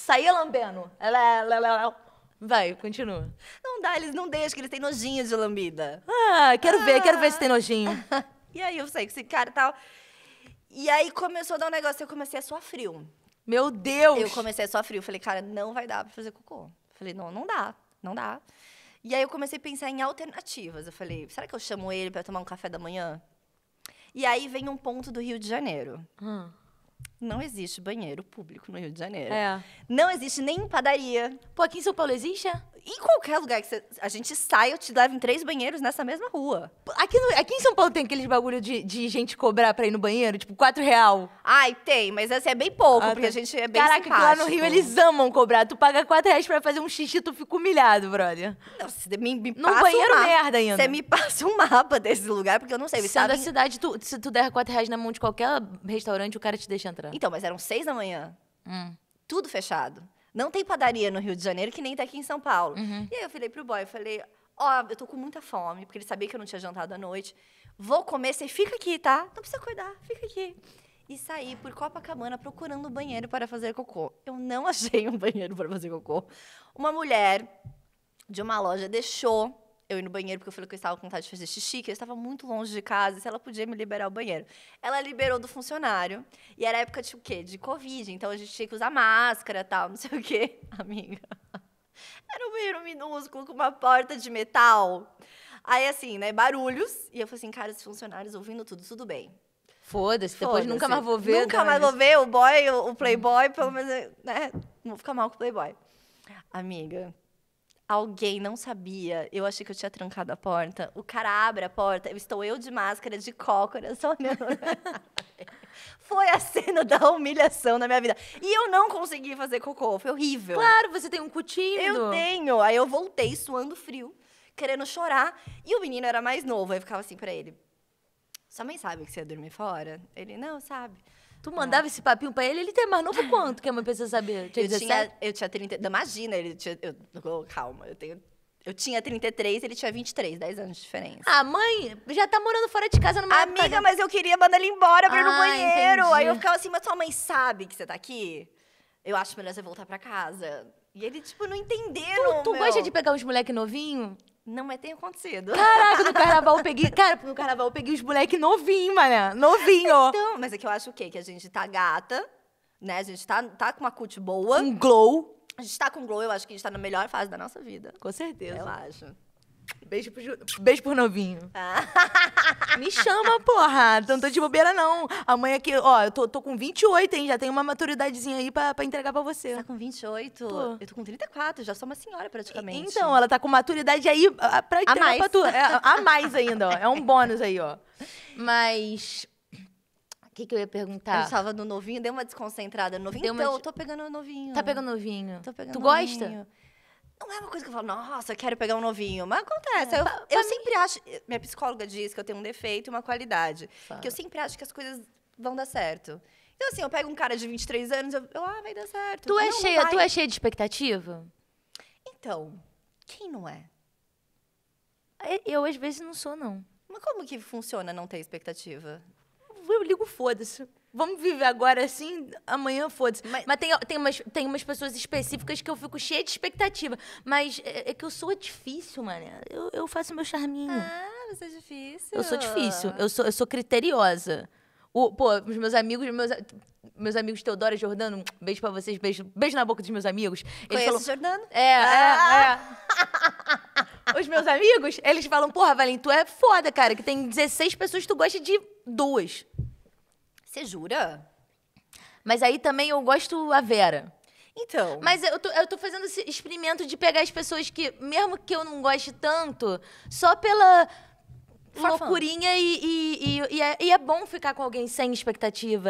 saía lambendo. Vai, continua. Não dá, eles não deixam, que eles têm nojinho de lambida. Ah, quero ah. ver, quero ver se tem ah. nojinho. e aí eu sei que esse cara tal. E aí começou a dar um negócio, eu comecei a suar frio. Meu Deus! Eu comecei a suar frio. Falei, cara, não vai dar pra fazer cocô. Falei, não, não dá, não dá. E aí eu comecei a pensar em alternativas. Eu falei, será que eu chamo ele para tomar um café da manhã? E aí vem um ponto do Rio de Janeiro. Hum. Não existe banheiro público no Rio de Janeiro. É. Não existe nem padaria. Pô, aqui em São Paulo existe? É? Em qualquer lugar que você, a gente sai, eu te levo em três banheiros nessa mesma rua. Aqui, no, aqui em São Paulo tem aqueles bagulho de, de gente cobrar pra ir no banheiro, tipo, quatro real. Ai, tem, mas assim, é bem pouco, ah, porque tá. a gente é bem Caraca, simpático. lá no Rio eles amam cobrar. Tu paga quatro reais pra fazer um xixi, tu fica humilhado, brother. Não, me, me passa banheiro um mapa, merda ainda. Você me passa um mapa desse lugar, porque eu não sei. Sendo da cidade, tu, se tu der quatro reais na mão de qualquer restaurante, o cara te deixa entrar. Então, mas eram seis da manhã. Hum. Tudo fechado. Não tem padaria no Rio de Janeiro que nem tá aqui em São Paulo. Uhum. E aí eu falei pro boy, eu falei, ó, oh, eu tô com muita fome, porque ele sabia que eu não tinha jantado à noite. Vou comer, você fica aqui, tá? Não precisa acordar, fica aqui. E saí por Copacabana procurando um banheiro para fazer cocô. Eu não achei um banheiro para fazer cocô. Uma mulher de uma loja deixou eu ir no banheiro, porque eu falei que eu estava com vontade de fazer xixi, que eu estava muito longe de casa, se ela podia me liberar o banheiro. Ela liberou do funcionário, e era época de o quê? De Covid, então a gente tinha que usar máscara tal, não sei o quê. Amiga, era um banheiro minúsculo, com uma porta de metal. Aí, assim, né, barulhos, e eu falei assim, cara, os funcionários ouvindo tudo, tudo bem. Foda-se, depois nunca mais vou ver. Nunca mais vou ver o boy, o playboy, pelo menos, né, não vou ficar mal com o playboy. Amiga, Alguém não sabia. Eu achei que eu tinha trancado a porta. O cara abre a porta. Eu estou eu de máscara, de cócoras, meu. Foi a cena da humilhação na minha vida. E eu não consegui fazer cocô. Foi horrível. Claro, você tem um cutinho. Eu tenho. Aí eu voltei suando frio, querendo chorar. E o menino era mais novo. Aí eu ficava assim para ele. Sua mãe sabe que você ia dormir fora? Ele, não, sabe. Tu mandava esse papinho pra ele, ele tem mais novo quanto que é a mãe precisa saber? Tinha eu, 17? tinha, eu tinha 30. Imagina, ele tinha. Eu, calma, eu tenho. Eu tinha 33, ele tinha 23, 10 anos de diferença. Ah, mãe, já tá morando fora de casa numa Amiga, casa... mas eu queria mandar ele embora pra ah, ir no ah, banheiro. Entendi. Aí eu ficava assim, mas sua mãe sabe que você tá aqui? Eu acho melhor você voltar pra casa. E ele, tipo, não entendendo. Tu, tu gosta de pegar uns moleque novinho? Não é tem acontecido. Caraca, no carnaval eu peguei. Cara, no carnaval eu peguei os moleques novinhos, mané. Novinho. Então, mas é que eu acho o quê? Que a gente tá gata, né? A gente tá, tá com uma cut boa. Um glow. A gente tá com glow, eu acho que a gente tá na melhor fase da nossa vida. Com certeza. Eu acho. Beijo, pro, beijo por novinho. Ah. Me chama, porra. Não tô de bobeira, não. Amanhã aqui, ó, eu tô, tô com 28, hein? Já tenho uma maturidadezinha aí pra, pra entregar pra você. tá com 28? Tô. Eu tô com 34, já sou uma senhora praticamente. Então, ela tá com maturidade aí pra entregar a mais. pra tu. É, a mais ainda, ó. É um bônus aí, ó. Mas que, que eu ia perguntar? Eu gente no novinho, deu uma desconcentrada novinho. Deu então, eu tô pegando novinho. Tá pegando novinho. Tô pegando tu novinho. gosta? Não é uma coisa que eu falo, nossa, eu quero pegar um novinho. Mas acontece. É, eu, eu sempre acho. Minha psicóloga diz que eu tenho um defeito e uma qualidade. Fala. Que eu sempre acho que as coisas vão dar certo. Então, assim, eu pego um cara de 23 anos, eu, eu ah, vai dar certo. Tu, é não, é cheia, vai. tu é cheia de expectativa? Então, quem não é? é? Eu, às vezes, não sou, não. Mas como que funciona não ter expectativa? Eu ligo foda-se. Vamos viver agora assim, amanhã foda-se. Mas, mas tem, tem, umas, tem umas pessoas específicas que eu fico cheia de expectativa. Mas é, é que eu sou difícil, Maria. Eu, eu faço meu charminho. Ah, você é difícil. Eu sou difícil. Eu sou, eu sou criteriosa. O, pô, os meus amigos, meus, meus amigos Teodoro e Jordano, um beijo pra vocês, beijo, beijo na boca dos meus amigos. Eles Conheço o Jordano? É, é ah. é, é. os meus amigos, eles falam, porra, Valim, tu é foda, cara, que tem 16 pessoas, tu gosta de duas. Você jura? Mas aí também eu gosto a Vera. Então. Mas eu tô, eu tô fazendo esse experimento de pegar as pessoas que, mesmo que eu não goste tanto, só pela Farfã. loucurinha e, e, e, e, é, e é bom ficar com alguém sem expectativa.